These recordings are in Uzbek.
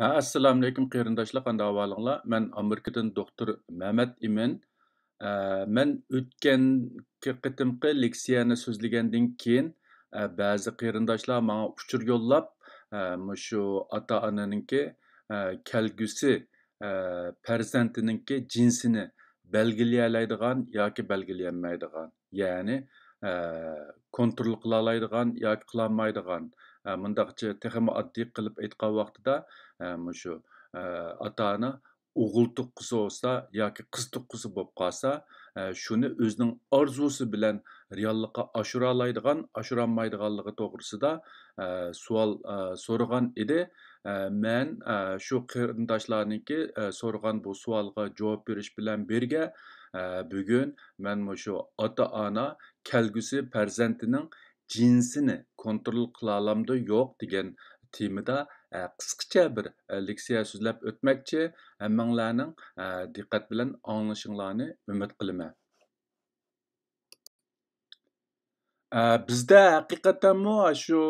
Ha, алейкум қарындашлар qarindoshlar, Мен ahvolinglar? Men Amerikadan doktor Mehmet Imin. сөзлегенден кейін o'tgan qitimqi leksiyani so'zlagandan keyin e, ba'zi qarindoshlar ата uchur yo'llab, белгілей jinsini belgilaydigan yoki ya'ni kontrol qila oladigan mundaqcha texmi oddiy qilib aytgan vaqtida shu ota ona o'g'il tuqqisi bo'lsa yoki qiz tuqqisi bo'lib qolsa shuni o'zining orzusi bilan reallikqa oshira oladigan oshirolmaydiganligi to'g'risida savol so'ragan edi men shu qarindoshlarniki so'ragan bu savolga javob berish bilan birga bugun men shu ota ona kelgusi farzandining jinsini kontrol qilolamdi yo'q degan temada e, qisqacha bir e, leksiya so'zlab o'tmoqchi hammanglarning e, diqqat bilan anglashinglarni umid qilaman bizda haqiqatdanmi shu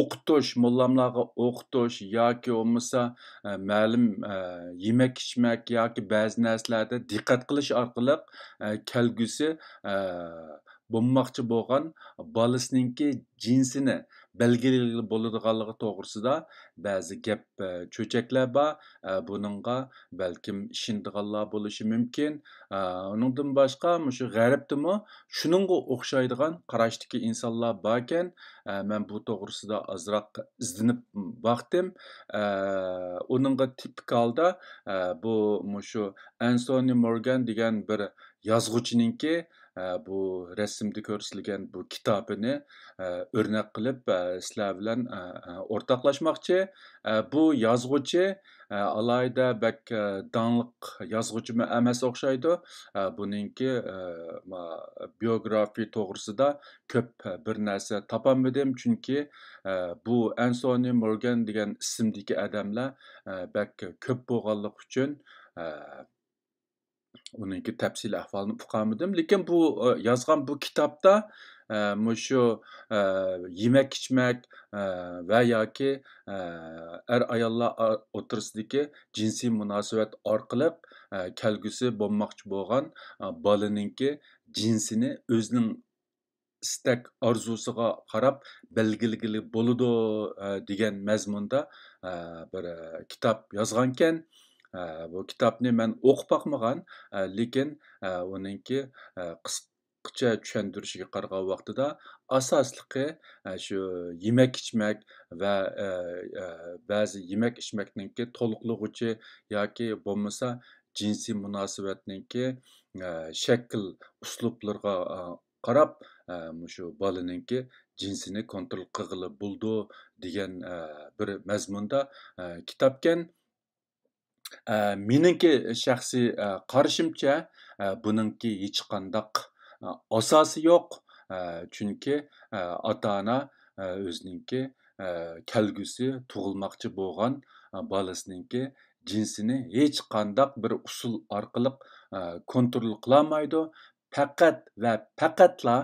o'qitish mullamlarga o'qitish yoki bo'lmasa ma'lum yemak ichmak yoki ba'zi narsalarda diqqat qilish orqali kelgusi bo'lmoqchi bo'lgan bolasininki jinsini belgilili bo'ladiganligi to'g'risida ba'zi gap e, cho'chaklar bor e, buningga balkim ishonadiganlar bo'lishi mumkin e, undan boshqa shu g'aribdimi shuningga o'xshaydigan qarashdagi insonlar bor ekan man bu to'g'risida ozroq izlanib boqdim uningga tipik bu shu ansoni morgan degan bir yozuvchininki bu rasmda ko'rsatilgan bu kitobini o'rnak qilib sizlar bilan o'rtoqlashmoqchi bu yozuvchi alayda bak donliq yozuvchimi emas o'xshaydi buninki biografiya to'g'risida ko'p bir narsa topolmadim chunki bu ansoni morgan degan ismdagi odamlar bak ko'p bo'lganligi uchun uninki tafsil ahvolini uqamidim lekin bu e, yozgan bu kitobda e, shu e, yemak ichmak va yoki er ayollar o'tirisidagi jinsiy munosabat orqali kelgusi bo'lmoqchi bo'lgan bolaninki jinsini o'zining istak orzusiga qarab belgilgili bo'ladi degan mazmunda bir kitob yozgan ekan bu kitobni man o'qib boqmagan lekin uninki qisqacha tushuntirishiga qaragan vaqtida asosligi shu yemak ichmak va ba'zi yemak ichmakninki to'liqlag'uchi yoki bo'lmasa jinsiy munosabatninki shakl uslublarga qarab shu bolaninki jinsini kontrol qilg'ili bo'ldi degan bir mazmunda kitobkan meningki shaxsiy qarashimcha buningki hech qandaq asosi yo'q chunki ota ona o'zininki kelgusi tug'ilmoqchi bo'lgan bolasininki jinsini hech qandaq bir usul orqali kontrol qilolmaydi faqat va faqatla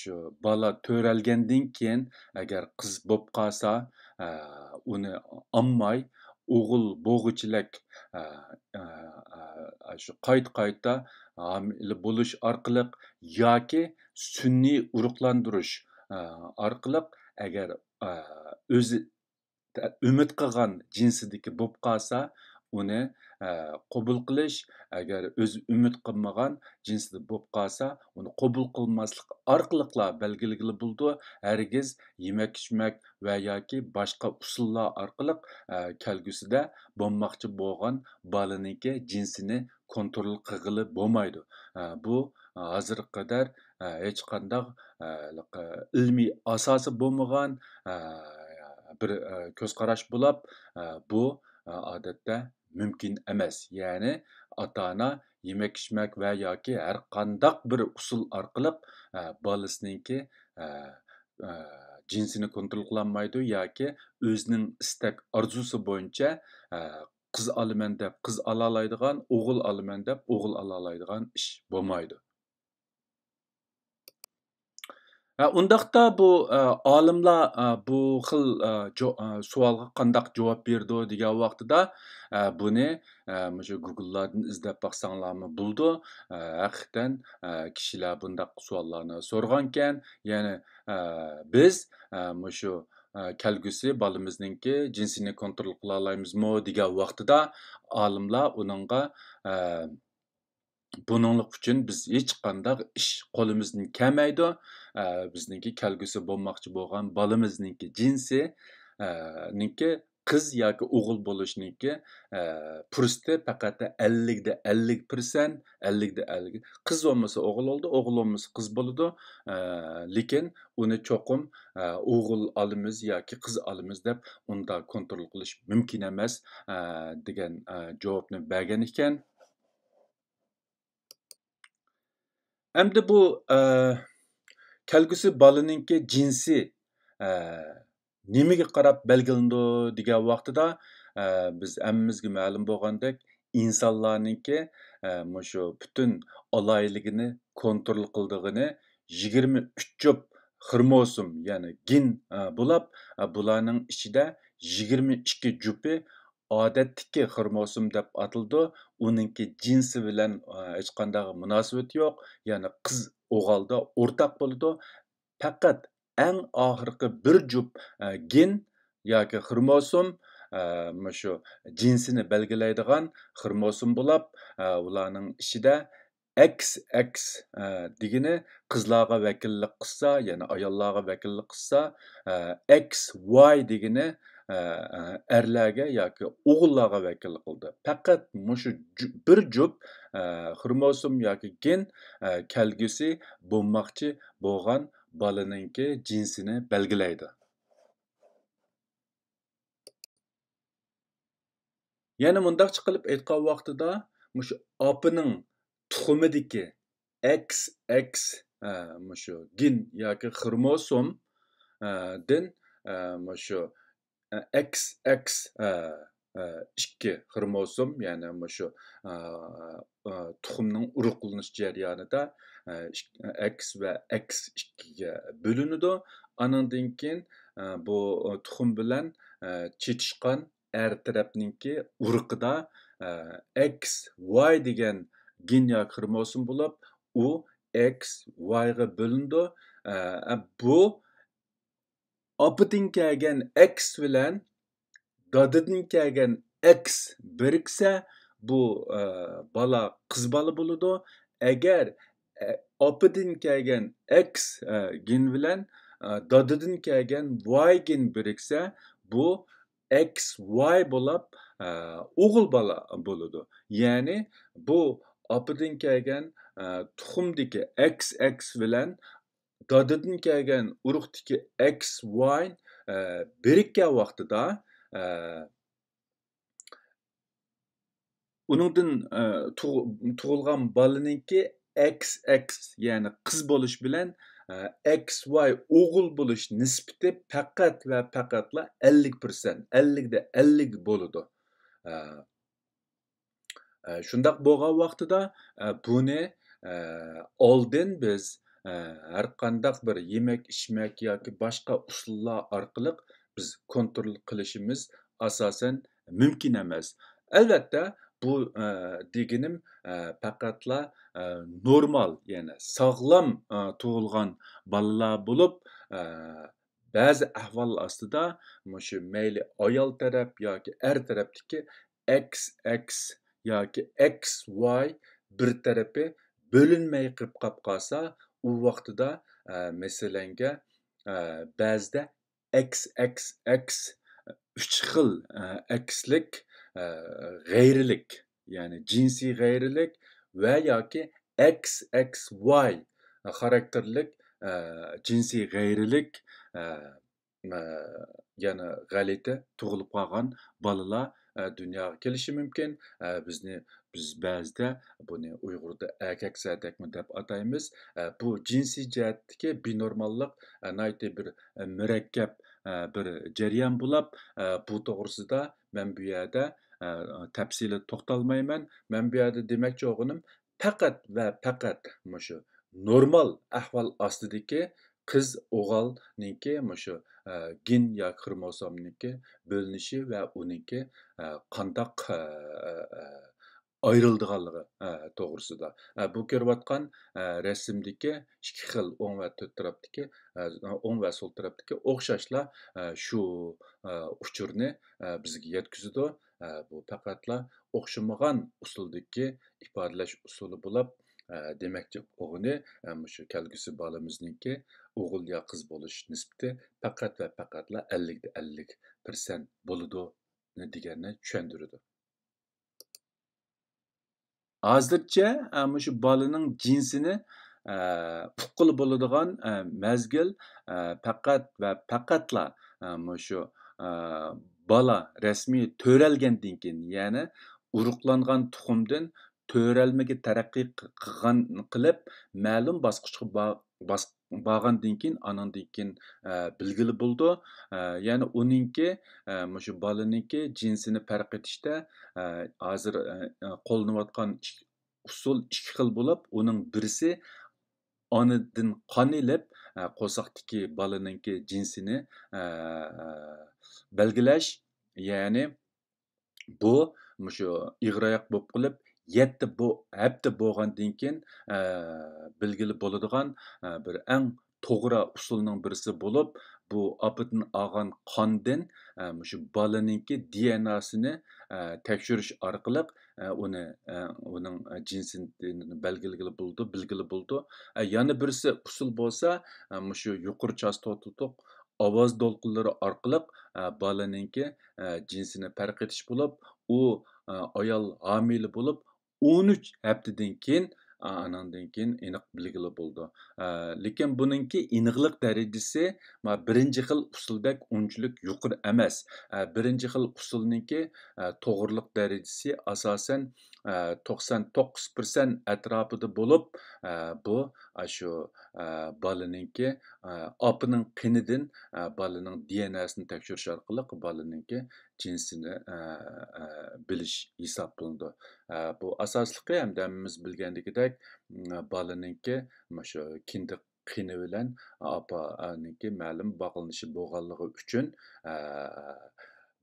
shu bola to'ralgandan keyin agar qiz bo'lib qolsa uni ommay ұғыл боғы қайт э, э, э, қайта амилі болуш арқылық, яке сүнни ұрықландырыш арқылық, әгер өз үміт қыған жинсіздікі бұп қаса, uni qabul qilish agar o'zi umid qilmagan jinsida bo'lib qolsa uni qabul qilmaslik orqaliqla belgilagili bo'ldi hargiz yemak ichmak va yoki boshqa usullar orqali kelgusida bo'lmoqchi bo'lgan bolaniki jinsini kontrol qilg'ili bo'lmaydi bu hozir qadar hech qandaq ilmiy asosi bo'lmagan bir ko'zqarash qarash bo'lib bu odatda мүмкін емес. Яғни ата-ана yemek ішмек вә яки әр қандақ бір ұсыл арқылық ә, балысыныңки ә, ә, jinsini kontrol qilolmaydi yoki o'zining istak orzusi bo'yicha e, qiz olaman deb qiz olaoladigan o'g'il olaman deb o'g'il ish bo'lmaydi undaqda bu e, olimlar e, bu xil e, savolga qandaq javob berdi degan vaqtida buni shu googlelardan izlab boqsanglarmi buldi haqiqatdan kishilar bundaq savollarni so'rgankan ya'ni biz shu kelgusi bolamizningki jinsini kontrol qila olamizmi degan vaqtida olimlar uningga Bununluq uchun biz hech qandaq ish qo'limizdan kelmaydi. Bizningki kelgusi bo'lmoqchi bo'lgan bolamizningki jinsi niki qiz yoki o'g'il bo'lishniki pursti faqat 50 da 50 pirsan 50 da qiz bo'lmasa o'g'il bo'ldi o'g'il bo'lmasa qiz bo'ladi lekin uni cho'qim o'g'il olamiz yoki qiz olamiz deb unda kontrol qilish mumkin emas degan javobni bergan ekan Әмді бұл ә, кәлгісі балыныңке jinsi ә, немеге қарап бәлгілінді деген уақытыда, ә, біз әмімізге мәлім болғандек insonlarninki ә, мұшу бүтін олайлығыны, kontrol қылдығыны 23 чоп хромосом, яғни ген ә, бұлап, ә, бұланың ішінде 22 жұпы odatdagi xirmosom deb atildi uninki jinsi bilan e, hech qanday munosabati yo'q ya'ni qiz o'g'alda o'rtaq bo'ldi faqat eng oxirgi bir jup e, gen yoki xirmosom e, shu jinsini belgilaydigan xirmosom bo'lib ularning ichida xx x degini qizlarga vakillik qilsa ya'ni ayollarga vakillik qilsa xy y degini erlarga yoki o'g'illarga vakil qildi faqat mushu bir jup xromosum yoki gen kelgusi bo'lmoqchi bo'lgan bolaninki jinsini belgilaydi yana mundaq chiqilib aytgan vaqtida mushu opining tuxumidiki xx mushu gen yoki xromosom din mushu xx e, e, ikki xromosom ya'ni mana shu e, tuxumning urug'lanish jarayonida x va x ikkiga bo'linadi anandan keyin bu tuxum bilan chetishgan әр тарапныңки urug'ida X, Y degan genya xromosom bo'lib u X, y ga bo'linadi bu opitinki kelgan x bilan dodidinki kelgan x biriksa bu e, bola qiz bola bo'ladi agar e, opidin kelgan x e, gen bilan e, dodidin kelgan y gen biriksa bu x y bo'lib e, o'g'il bola bo'ladi ya'ni bu opidin kelgan e, tuxumdagi x x bilan dadidan kelgan urug'dagi x y e, birikkan vaqtida e, unidin e, tug'ilgan bolaniki xx ya'ni qiz bo'lish bilan e, xy o'g'il bo'lish nisbati faqat va faqatla ellik persent ellikda ellik bo'ladi e, e, shundoq bo'lgan vaqtida e, buni oldin biz qandaq بىر يېمەك ئىچمەك ياكى باشقا ئۇسۇللار ئارقىلىق biz كونترول قىلىشىمىز ئاساسەن mümkün emas albatta bu deganim faqatla normal ya'ni sog'lom tug'ilgan bolalar bo'lib ba'zi ahvol ostida shu mayli ayol taraf yoki er tarafdagi xx yoki xy bir tarafi bo'linmay qilib qolib qolsa u vaqtida e, masalanga e, ba'zida xxx uch xil akslik e, g'ayrilik ya'ni jinsiy g'ayrilik va yoki xxy xarakterlik jinsiy g'ayrilik yana g'alati tug'ilib qolgan bolalar dunyoga kelishi mumkin bizni biz ba'zida buni uyg'urda akaksatakmi deb ataymiz bu jinsiy jihatdagi benormallik nayte bir murakkab bir jarayon bo'lib bu to'g'risida man bu yerda tafsili to'xtalmayman man bu yerda demoqchi o'g'lim faqat va faqat mushu normal ahvol ostidagi qiz o'g'ilniki shu e, gen yo xromosomniki bo'linishi va uniki e, qandoq e, ayrıldığı doğrusuda. Bu görüyotgan resimdeki iki xil o'ng va to'rt tarafdagi o'ng va sol tarafdagi o'xshashlar shu uchurni bizga yetkazadi. Bu faqatla o'xshamagan usuldagi ifodalash usuli bo'lib, demakchi o'g'li shu kelgusi bolamizniki o'g'il yo qiz bo'lish nisbati faqat va faqatla ellikda ellik ne bo'ladi deganni tushundiradi hozircha shu bolaning jinsini uqqil bo'ladigan mazgil faqat va faqatla shu bola rasmiy to'ralgandan keyin ya'ni uruklangan tuxumdan төрәлмеге тәрәқи қыған қылып, мәлім басқышқы бас, баған дейкен, анан дейкен ә, білгілі болды. Ә, яны оныңке, ә, мүші балыныңке жинсіні пәрқетіште ә, азыр ә, ә қолыныватқан ұсыл ішкі қыл болып, оның бірісі аныдың қан еліп, ә, қосақты ке теке балыныңке жинсіні бәлгіләш, яны бұ, мүші иғырайық болып қылып, yetti bu hafta bo'lgandan keyin e, bilgili bo'ladigan e, bir eng to'g'ri usulning birisi bo'lib bu opitdan olgan qondan e, shu bolaninki dnasini tekshirish orqali uni uning jinsini belgilagili bo'ldi bilgili bo'ldi yana birisi usul bo'lsa shu yuqori chastotliq ovoz to'lqinlari orqali bolaninki jinsini farq etish bo'lib u ayol homila bo'lib 13 haftadan keyin anandan keyin aniq bilgili bo'ldi lekin buningki iniqlik darajasi birinchi xil usuldak unchilik yuqori emas birinchi xil usulniki to'g'riliq darajasi asosan to'qson to'qqiz atrofida bo'lib bu shu bolaninki opaning qinidan bolaning dnasini tekshirish orqali bolaninki jinsini bilish hisob qilinadi bu asosligi hamda hammamiz bilgandagidek bolaninki shu kindik qini bilan opaniki ma'lum bog'lanishi bo'lganligi uchun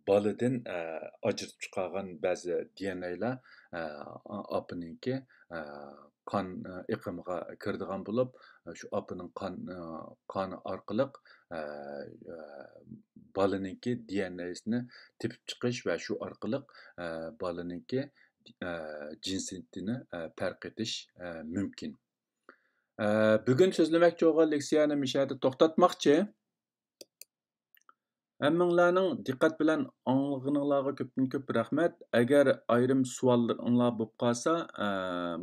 boladan ajratib chiqargan ba'zi dnalar opaninki qon e, iqimiga kirdigan bo'lib e, shu opaning qon qoni orqali e, bolaniki dnasini tepib chiqish va shu orqali bolaniki jinsitini farq etish mumkin bugun so'zlamoqchi bo'lgan leksiyani mishada to'xtatmoqchi Әмінләнің диқат білән аңылғыныңлағы көптің көп рахмет. Әгер айрым суалдыңла бұп қаса, ә,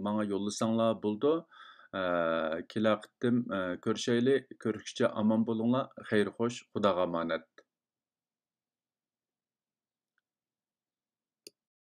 маңа йолысаңла болды. Ә, Келақтым ә, көршейлі, көркіше аман болыңла, қейр қош, құдаға манет.